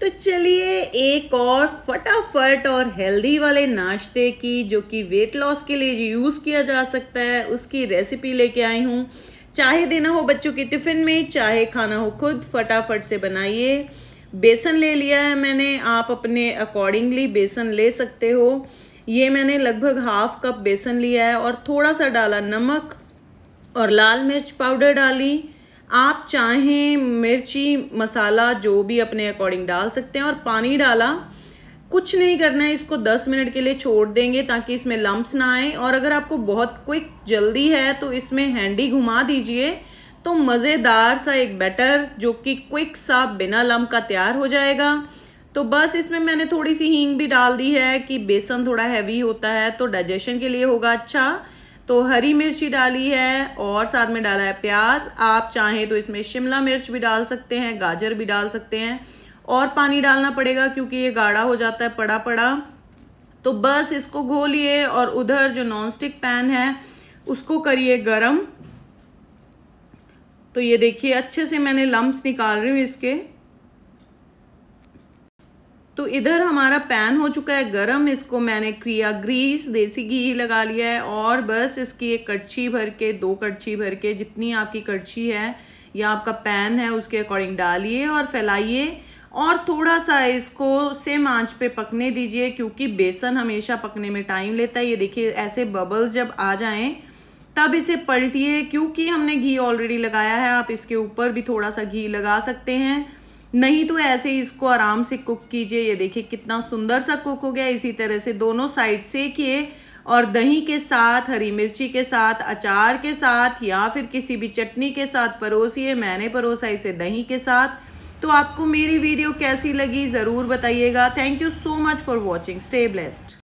तो चलिए एक और फटाफट और हेल्दी वाले नाश्ते की जो कि वेट लॉस के लिए यूज़ किया जा सकता है उसकी रेसिपी लेके आई हूँ चाहे देना हो बच्चों के टिफ़िन में चाहे खाना हो खुद फटाफट से बनाइए बेसन ले लिया है मैंने आप अपने अकॉर्डिंगली बेसन ले सकते हो ये मैंने लगभग हाफ कप बेसन लिया है और थोड़ा सा डाला नमक और लाल मिर्च पाउडर डाली आप चाहें मिर्ची मसाला जो भी अपने अकॉर्डिंग डाल सकते हैं और पानी डाला कुछ नहीं करना है इसको 10 मिनट के लिए छोड़ देंगे ताकि इसमें लम्ब्स ना आए और अगर आपको बहुत क्विक जल्दी है तो इसमें हैंडी घुमा दीजिए तो मज़ेदार सा एक बैटर जो कि क्विक सा बिना लम्ब का तैयार हो जाएगा तो बस इसमें मैंने थोड़ी सी हींग भी डाल दी है कि बेसन थोड़ा हैवी होता है तो डाइजेशन के लिए होगा अच्छा तो हरी मिर्ची डाली है और साथ में डाला है प्याज आप चाहें तो इसमें शिमला मिर्च भी डाल सकते हैं गाजर भी डाल सकते हैं और पानी डालना पड़ेगा क्योंकि ये गाढ़ा हो जाता है पड़ा पड़ा तो बस इसको घोलिए और उधर जो नॉन स्टिक पैन है उसको करिए गरम तो ये देखिए अच्छे से मैंने लम्ब निकाल रही हूँ इसके तो इधर हमारा पैन हो चुका है गरम इसको मैंने किया ग्रीस देसी घी लगा लिया है और बस इसकी एक कड़छी भर के दो कड़छी भर के जितनी आपकी कड़छी है या आपका पैन है उसके अकॉर्डिंग डालिए और फैलाइए और थोड़ा सा इसको सेम आंच पे पकने दीजिए क्योंकि बेसन हमेशा पकने में टाइम लेता है ये देखिए ऐसे बबल्स जब आ जाएँ तब इसे पलटिए क्योंकि हमने घी ऑलरेडी लगाया है आप इसके ऊपर भी थोड़ा सा घी लगा सकते हैं नहीं तो ऐसे इसको आराम से कुक कीजिए ये देखिए कितना सुंदर सा कुक हो गया इसी तरह से दोनों साइड से किए और दही के साथ हरी मिर्ची के साथ अचार के साथ या फिर किसी भी चटनी के साथ परोसिए मैंने परोसा इसे दही के साथ तो आपको मेरी वीडियो कैसी लगी ज़रूर बताइएगा thank you so much for watching stay blessed